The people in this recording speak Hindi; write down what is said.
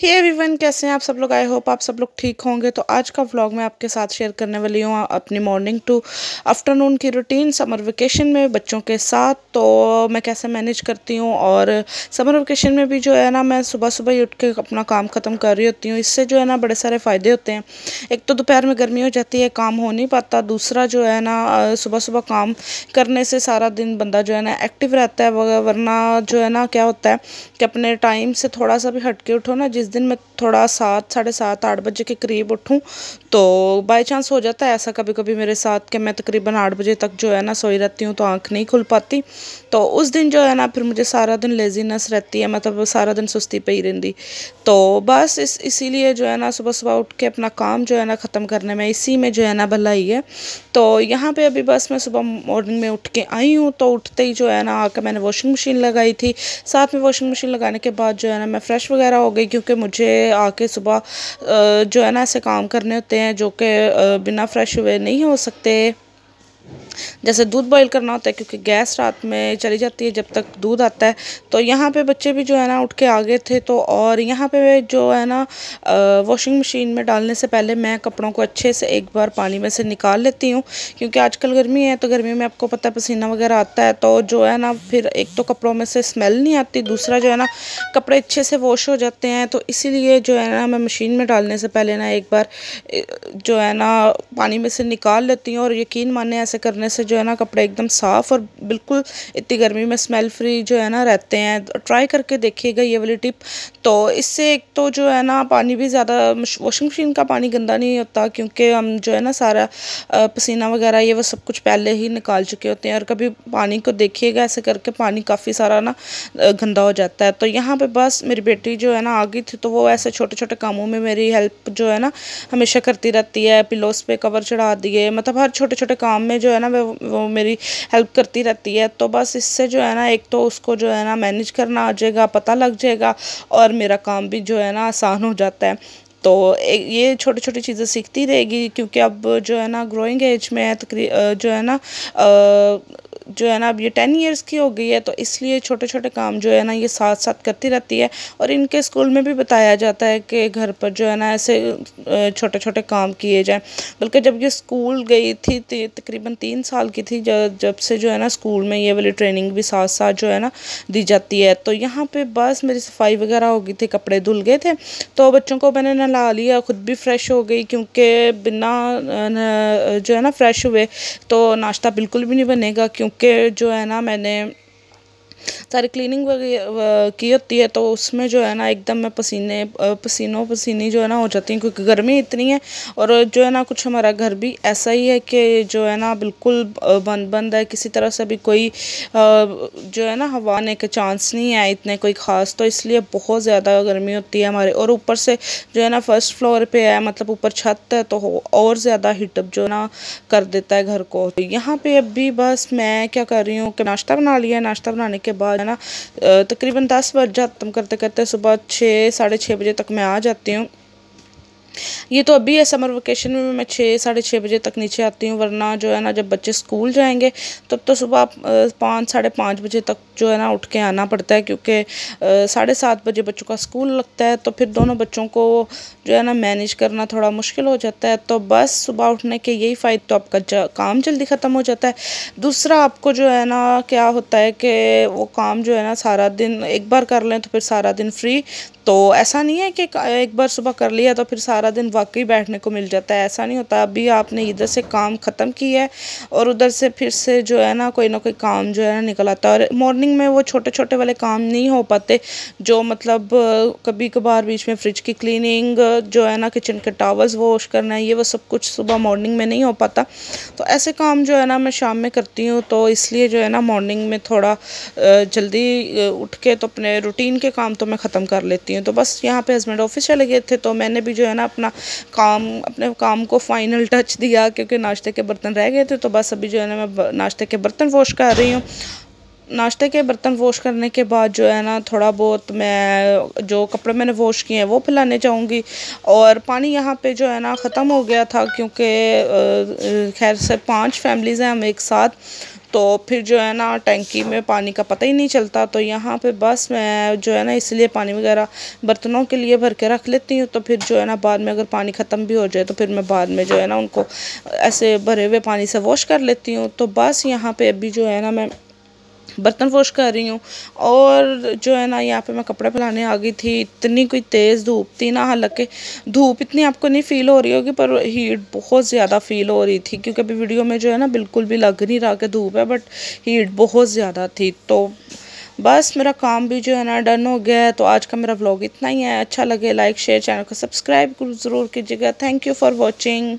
हे hey एवरीवन कैसे हैं आप सब लोग आई होप आप सब लोग ठीक होंगे तो आज का व्लॉग मैं आपके साथ शेयर करने वाली हूँ अपनी मॉर्निंग टू आफ्टरनून की रूटीन समर वेकेशन में बच्चों के साथ तो मैं कैसे मैनेज करती हूँ और समर वेकेशन में भी जो है ना मैं सुबह सुबह ही उठ के अपना काम ख़त्म कर रही होती हूँ इससे जो है ना बड़े सारे फ़ायदे होते हैं एक तो दोपहर में गर्मी हो जाती है काम हो नहीं पाता दूसरा जो है ना सुबह सुबह काम करने से सारा दिन बंदा जो है ना एक्टिव रहता है वरना जो है ना क्या होता है कि अपने टाइम से थोड़ा सा भी हट के उठो ना जिस जिस दिन मैं थोड़ा सात साढ़े सात आठ बजे के करीब उठूँ तो बाय चांस हो जाता है ऐसा कभी कभी मेरे साथ कि मैं तकरीबन आठ बजे तक जो है ना सोई रहती हूँ तो आँख नहीं खुल पाती तो उस दिन जो है ना फिर मुझे सारा दिन लेजीनेस रहती है मतलब सारा दिन सुस्ती पे ही रहती तो बस इस इसीलिए जो है ना सुबह सुबह उठ के अपना काम जो है ना ख़त्म करने में इसी में जो है ना भलाई है तो यहाँ पे अभी बस मैं सुबह मॉर्निंग में उठ के आई हूँ तो उठते ही जो है ना आकर मैंने वॉशिंग मशीन लगाई थी साथ में वॉशिंग मशीन लगाने के बाद जो है ना मैं फ़्रेश वगैरह हो गई क्योंकि मुझे आके सुबह जो है ना ऐसे काम करने होते हैं जो कि बिना फ़्रेश हुए नहीं हो सकते जैसे दूध बॉईल करना होता है क्योंकि गैस रात में चली जाती है जब तक दूध आता है तो यहाँ पे बच्चे भी जो है ना उठ के आ गए थे तो और यहाँ पे जो है ना वॉशिंग मशीन में डालने से पहले मैं कपड़ों को अच्छे से एक बार पानी में से निकाल लेती हूँ क्योंकि आजकल गर्मी है तो गर्मी में आपको पता है पसीना वगैरह आता है तो जो है ना फिर एक तो कपड़ों में से स्मेल नहीं आती दूसरा जो है ना कपड़े अच्छे से वॉश हो जाते हैं तो इसीलिए जो है ना मैं मशीन में डालने से पहले ना एक बार जो है ना पानी में से निकाल लेती हूँ और यकीन माने ऐसे करने करने से जो है ना कपड़े एकदम साफ़ और बिल्कुल इतनी गर्मी में स्मेल फ्री जो है ना रहते हैं ट्राई तो करके देखिएगा ये वाली टिप तो इससे एक तो जो है ना पानी भी ज़्यादा वॉशिंग मशीन का पानी गंदा नहीं होता क्योंकि हम जो है ना सारा पसीना वगैरह ये वो सब कुछ पहले ही निकाल चुके होते हैं और कभी पानी को देखिएगा ऐसे करके पानी काफ़ी सारा ना गंदा हो जाता है तो यहाँ पर बस मेरी बेटी जो है ना आ गई थी तो वो ऐसे छोटे छोटे कामों में मेरी हेल्प जो है ना हमेशा करती रहती है पिलोस पे कवर चढ़ा दिए मतलब हर छोटे छोटे काम में जो है ना में वो मेरी हेल्प करती रहती है तो बस इससे जो है ना एक तो उसको जो है ना मैनेज करना आ जाएगा पता लग जाएगा और मेरा काम भी जो है ना आसान हो जाता है तो ये छोटी छोटी चीज़ें सीखती रहेगी क्योंकि अब जो है ना ग्रोइंग एज में है तो जो है ना आ, जो है ना अब ये टेन ईयर्स की हो गई है तो इसलिए छोटे छोटे काम जो है ना ये साथ साथ करती रहती है और इनके स्कूल में भी बताया जाता है कि घर पर जो है ना ऐसे छोटे छोटे काम किए जाएँ बल्कि जब ये स्कूल गई थी तकरीबन तीन साल की थी जब जब से जो है ना स्कूल में ये वाली ट्रेनिंग भी साथ साथ जो है ना दी जाती है तो यहाँ पर बस मेरी सफाई वगैरह हो गई थी कपड़े धुल गए थे तो बच्चों को मैंने नहला लिया ख़ुद भी फ़्रेश हो गई क्योंकि बिना जो है ना फ़्रेश हुए तो नाश्ता बिल्कुल भी नहीं बनेगा क्योंकि के जो है ना मैंने सारी क्लीनिंग वगैरह की होती है तो उसमें जो है ना एकदम मैं पसीने पसीनों पसीनी जो है ना हो जाती हूँ क्योंकि गर्मी इतनी है और जो है ना कुछ हमारा घर भी ऐसा ही है कि जो है ना बिल्कुल बंद बंद है किसी तरह से भी कोई जो है ना हवा आने के चांस नहीं है इतने कोई ख़ास तो इसलिए बहुत ज़्यादा गर्मी होती है हमारे और ऊपर से जो है ना फर्स्ट फ्लोर पर है मतलब ऊपर छत है तो और ज़्यादा हीटअप जो ना कर देता है घर को तो यहाँ पर अभी बस मैं क्या कर रही हूँ कि नाश्ता बना लिया नाश्ता बनाने के बाद है ना तकरीबन दस बज खत्म करते करते सुबह छः साढ़े छः बजे तक मैं आ जाती हूँ ये तो अभी है समर वेकेशन में मैं छः साढ़े छः बजे तक नीचे आती हूँ वरना जो है ना जब बच्चे स्कूल जाएंगे तब तो सुबह पाँच साढ़े पाँच बजे तक जो है ना उठ के आना पड़ता है क्योंकि साढ़े सात बजे बच्चों का स्कूल लगता है तो फिर दोनों बच्चों को जो है ना मैनेज करना थोड़ा मुश्किल हो जाता है तो बस सुबह उठने के यही फ़ायदे तो आपका काम जल्दी ख़त्म हो जाता है दूसरा आपको जो है ना क्या होता है कि वो काम जो है ना सारा दिन एक बार कर लें तो फिर सारा दिन फ्री तो ऐसा नहीं है कि एक बार सुबह कर लिया तो फिर सारा सारा दिन वाकई बैठने को मिल जाता है ऐसा नहीं होता अभी आपने इधर से काम ख़त्म किया है और उधर से फिर से जो है ना कोई ना कोई काम जो है ना निकल आता है और मॉर्निंग में वो छोटे छोटे वाले काम नहीं हो पाते जो मतलब कभी कभार बीच में फ्रिज की क्लीनिंग जो है ना किचन के टावर्स वॉश करना है ये वो सब कुछ सुबह मॉर्निंग में नहीं हो पाता तो ऐसे काम जो है ना मैं शाम में करती हूँ तो इसलिए जो है ना मॉर्निंग में थोड़ा जल्दी उठ के तो अपने रूटीन के काम तो मैं ख़त्म कर लेती हूँ तो बस यहाँ पे हस्बैंड ऑफिस चले गए थे तो मैंने भी जो है ना अपना काम अपने काम को फाइनल टच दिया क्योंकि नाश्ते के बर्तन रह गए थे तो बस अभी जो है ना मैं नाश्ते के बर्तन वॉश कर रही हूँ नाश्ते के बर्तन वॉश करने के बाद जो है ना थोड़ा बहुत मैं जो कपड़े मैंने वॉश किए हैं वो फैलाने जाऊंगी और पानी यहाँ पे जो है ना ख़त्म हो गया था क्योंकि खैर से पांच फैमिलीज़ हैं हम एक साथ तो फिर जो है ना टंकी में पानी का पता ही नहीं चलता तो यहाँ पे बस मैं जो है ना इसलिए पानी वगैरह बर्तनों के लिए भर के रख लेती हूँ तो फिर जो है ना बाद में अगर पानी ख़त्म भी हो जाए तो फिर मैं बाद में जो है ना उनको ऐसे भरे हुए पानी से वॉश कर लेती हूँ तो बस यहाँ पर अभी जो है ना मैं बर्तन वॉश कर रही हूँ और जो है ना यहाँ पे मैं कपड़े फैलाने आ गई थी इतनी कोई तेज़ धूप थी ना हालांकि धूप इतनी आपको नहीं फ़ील हो रही होगी पर हीट बहुत ज़्यादा फ़ील हो रही थी क्योंकि अभी वीडियो में जो है ना बिल्कुल भी लग नहीं रहा कि धूप है बट हीट बहुत ज़्यादा थी तो बस मेरा काम भी जो है ना डन हो गया है तो आज का मेरा व्लॉग इतना ही है अच्छा लगे लाइक शेयर चैनल को सब्सक्राइब ज़रूर कीजिएगा थैंक यू फॉर वॉचिंग